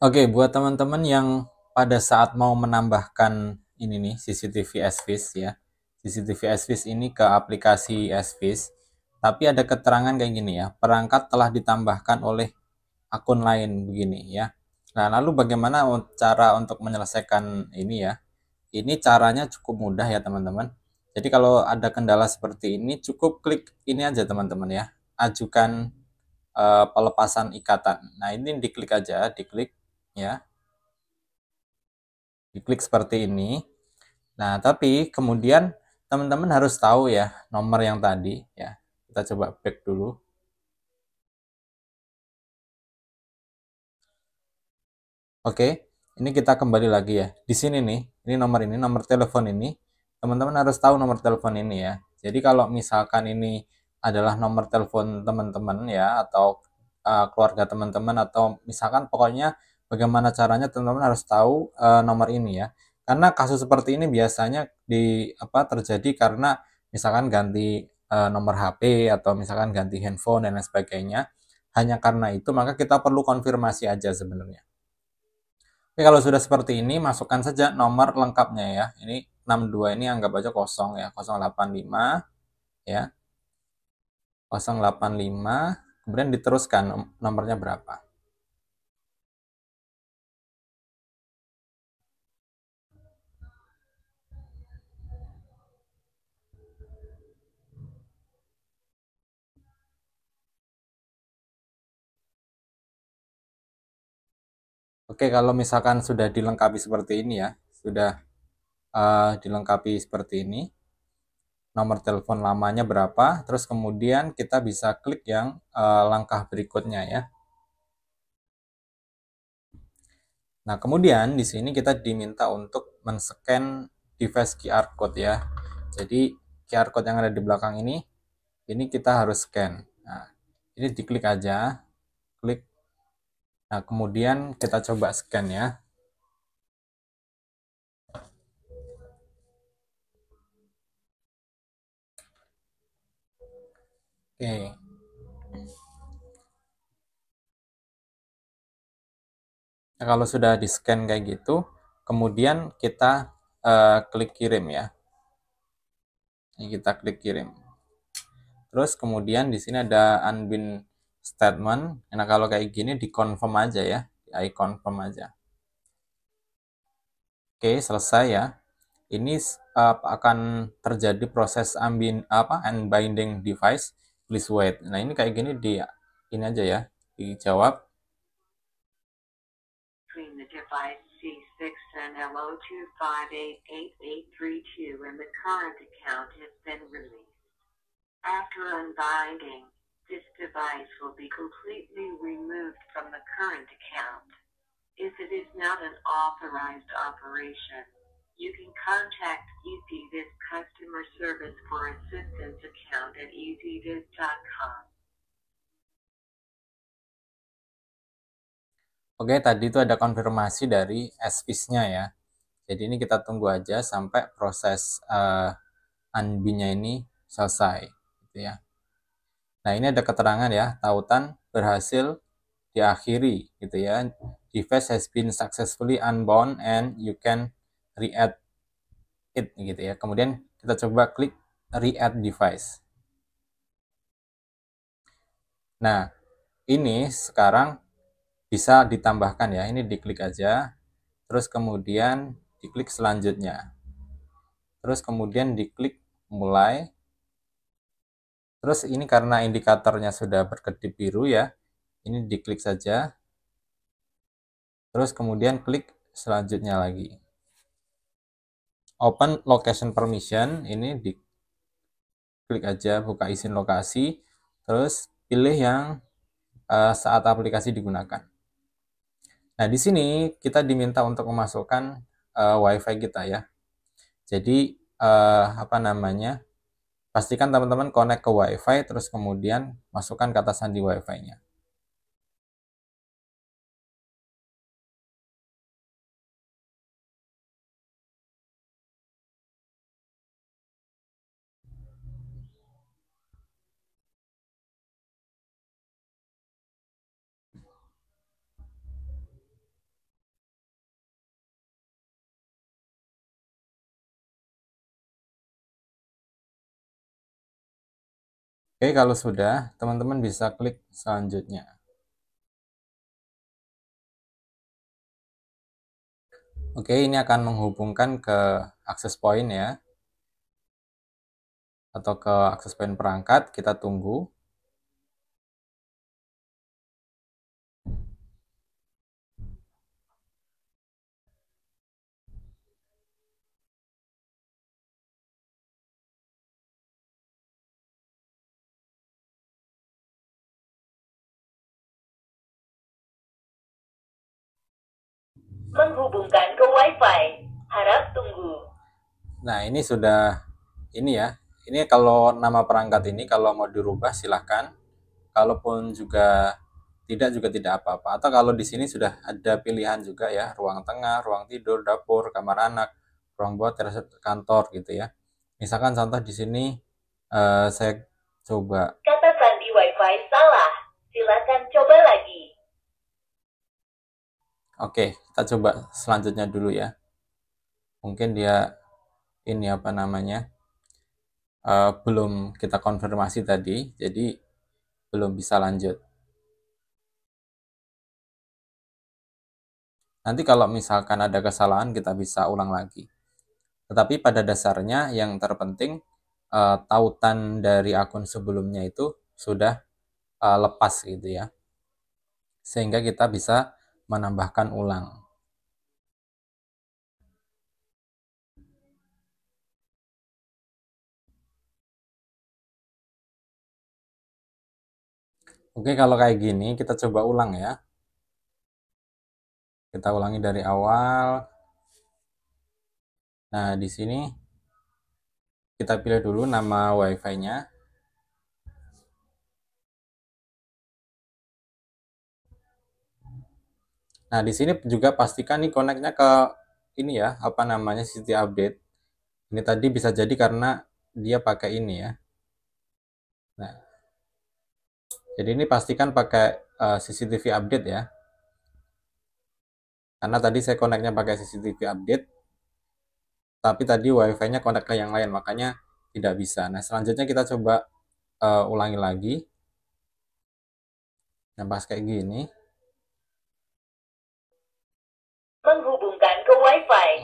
Oke, buat teman-teman yang pada saat mau menambahkan ini nih CCTV SVIS ya. CCTV SVIS ini ke aplikasi SVIS, tapi ada keterangan kayak gini ya. Perangkat telah ditambahkan oleh akun lain begini ya. Nah, lalu bagaimana cara untuk menyelesaikan ini ya? Ini caranya cukup mudah ya, teman-teman. Jadi kalau ada kendala seperti ini cukup klik ini aja teman-teman ya. Ajukan uh, pelepasan ikatan. Nah, ini diklik aja, diklik ya diklik seperti ini nah tapi kemudian teman-teman harus tahu ya nomor yang tadi ya kita coba back dulu Oke, ini kita kembali lagi ya. Di sini nih, ini nomor ini, nomor telepon ini. Teman-teman harus tahu nomor telepon ini ya. Jadi kalau misalkan ini adalah nomor telepon teman-teman ya, atau uh, keluarga teman-teman, atau misalkan pokoknya Bagaimana caranya teman-teman harus tahu e, nomor ini ya. Karena kasus seperti ini biasanya di apa terjadi karena misalkan ganti e, nomor HP atau misalkan ganti handphone dan lain sebagainya. Hanya karena itu maka kita perlu konfirmasi aja sebenarnya. Oke, kalau sudah seperti ini masukkan saja nomor lengkapnya ya. Ini 62 ini anggap aja kosong ya, 085 ya. 085 kemudian diteruskan nomornya berapa. Oke, kalau misalkan sudah dilengkapi seperti ini ya, sudah uh, dilengkapi seperti ini. Nomor telepon lamanya berapa, terus kemudian kita bisa klik yang uh, langkah berikutnya ya. Nah, kemudian di sini kita diminta untuk men-scan device QR code ya. Jadi QR code yang ada di belakang ini, ini kita harus scan. Nah, ini diklik aja, Nah, kemudian kita coba scan ya. Oke. Nah, kalau sudah di-scan kayak gitu, kemudian kita uh, klik kirim ya. Ini kita klik kirim. Terus kemudian di sini ada unbin statement. Nah, kalau kayak gini di confirm aja ya, di I confirm aja. Oke, selesai ya. Ini uh, akan terjadi proses ambin apa unbinding device. Please wait. Nah, ini kayak gini di ini aja ya, dijawab. Between This device will be completely removed from the current account. If it is not an authorized operation, you can contact EasyViz customer service for assistance account at easyviz.com. Oke, tadi itu ada konfirmasi dari SPIS-nya ya. Jadi ini kita tunggu aja sampai proses uh, eh, unbin-nya ini selesai, gitu ya. Nah, ini ada keterangan ya, tautan berhasil diakhiri gitu ya. Device has been successfully unbound and you can re-add it gitu ya. Kemudian kita coba klik re-add device. Nah, ini sekarang bisa ditambahkan ya. Ini diklik aja. Terus kemudian diklik selanjutnya. Terus kemudian diklik mulai Terus ini karena indikatornya sudah berkedip biru ya, ini diklik saja. Terus kemudian klik selanjutnya lagi. Open location permission, ini klik aja buka izin lokasi, terus pilih yang uh, saat aplikasi digunakan. Nah, di sini kita diminta untuk memasukkan uh, WiFi kita ya. Jadi uh, apa namanya? Pastikan teman-teman connect ke WiFi, terus kemudian masukkan kata sandi WiFi-nya. Oke, kalau sudah, teman-teman bisa klik selanjutnya. Oke, ini akan menghubungkan ke akses point ya. Atau ke akses point perangkat, kita tunggu. Menghubungkan ke WiFi. Harap tunggu. Nah, ini sudah ini ya. Ini kalau nama perangkat ini kalau mau dirubah silahkan. Kalaupun juga tidak juga tidak apa-apa. Atau kalau di sini sudah ada pilihan juga ya, ruang tengah, ruang tidur, dapur, kamar anak, ruang buat kantor gitu ya. Misalkan contoh di sini uh, saya coba. Kata sandi WiFi salah. Silakan coba lagi. Oke, kita coba selanjutnya dulu ya. Mungkin dia ini apa namanya? Uh, belum kita konfirmasi tadi, jadi belum bisa lanjut. Nanti kalau misalkan ada kesalahan kita bisa ulang lagi. Tetapi pada dasarnya yang terpenting uh, tautan dari akun sebelumnya itu sudah uh, lepas gitu ya. Sehingga kita bisa menambahkan ulang. Oke, kalau kayak gini kita coba ulang ya. Kita ulangi dari awal. Nah, di sini kita pilih dulu nama WiFi-nya. Nah, di sini juga pastikan nih koneknya ke ini ya, apa namanya city update. Ini tadi bisa jadi karena dia pakai ini ya. Nah, jadi ini pastikan pakai uh, eh, CCTV update ya. Karena tadi saya koneknya pakai CCTV update, tapi tadi WiFi-nya konek ke yang lain, makanya tidak bisa. Nah, selanjutnya kita coba uh, ulangi lagi. Nah, pas kayak gini.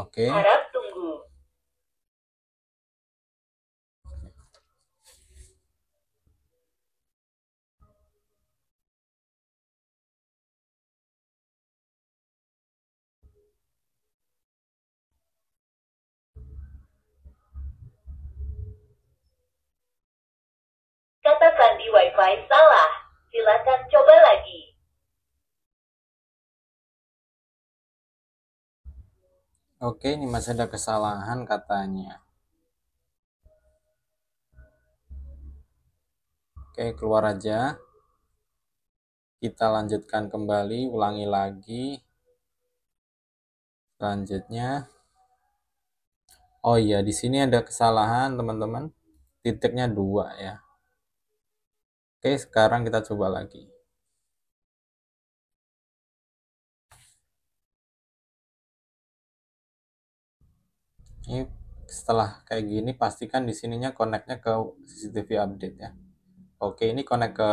Oke. Okay. Nah, ya, Harap tunggu. Kata Sandi wifi fi Oke, ini masih ada kesalahan katanya. Oke, keluar aja. Kita lanjutkan kembali, ulangi lagi. Selanjutnya. Oh iya, di sini ada kesalahan, teman-teman. Titiknya dua ya. Oke, sekarang kita coba lagi. ini setelah kayak gini pastikan di sininya connectnya ke CCTV update ya oke ini connect ke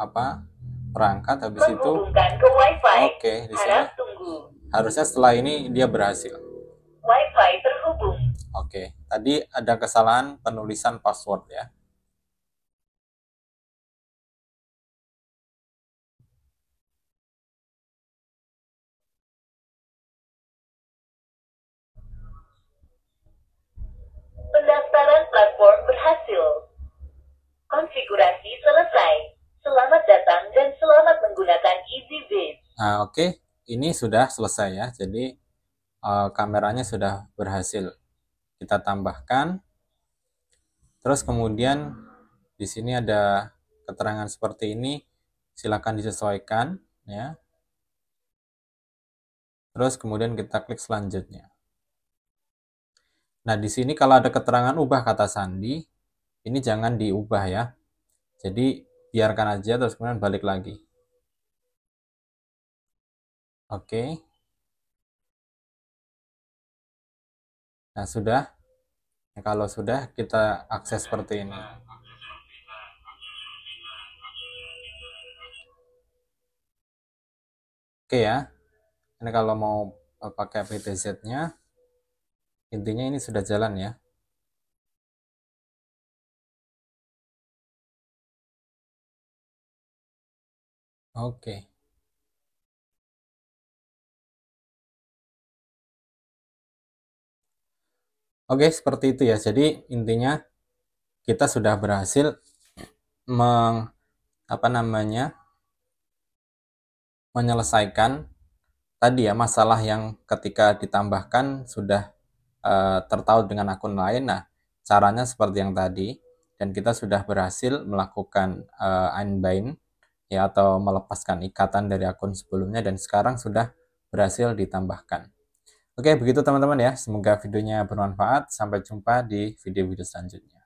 apa perangkat habis itu oke di sini harusnya setelah ini dia berhasil wifi terhubung oke tadi ada kesalahan penulisan password ya Pendaftaran platform berhasil. Konfigurasi selesai. Selamat datang dan selamat menggunakan EasyBiz. Nah, oke, okay. ini sudah selesai ya. Jadi uh, kameranya sudah berhasil. Kita tambahkan. Terus kemudian di sini ada keterangan seperti ini. Silakan disesuaikan ya. Terus kemudian kita klik selanjutnya. Nah, di sini kalau ada keterangan ubah kata sandi, ini jangan diubah ya. Jadi, biarkan aja terus kemudian balik lagi. Oke. Nah, sudah. Nah, kalau sudah, kita akses seperti ini. Oke ya. Ini kalau mau eh, pakai PTZ-nya intinya ini sudah jalan ya oke oke seperti itu ya jadi intinya kita sudah berhasil meng apa namanya menyelesaikan tadi ya masalah yang ketika ditambahkan sudah Eh, tertaut dengan akun lain. Nah, caranya seperti yang tadi dan kita sudah berhasil melakukan uh, unbind ya atau melepaskan ikatan dari akun sebelumnya dan sekarang sudah berhasil ditambahkan. Oke, begitu teman-teman ya. Semoga videonya bermanfaat. Sampai jumpa di video-video selanjutnya.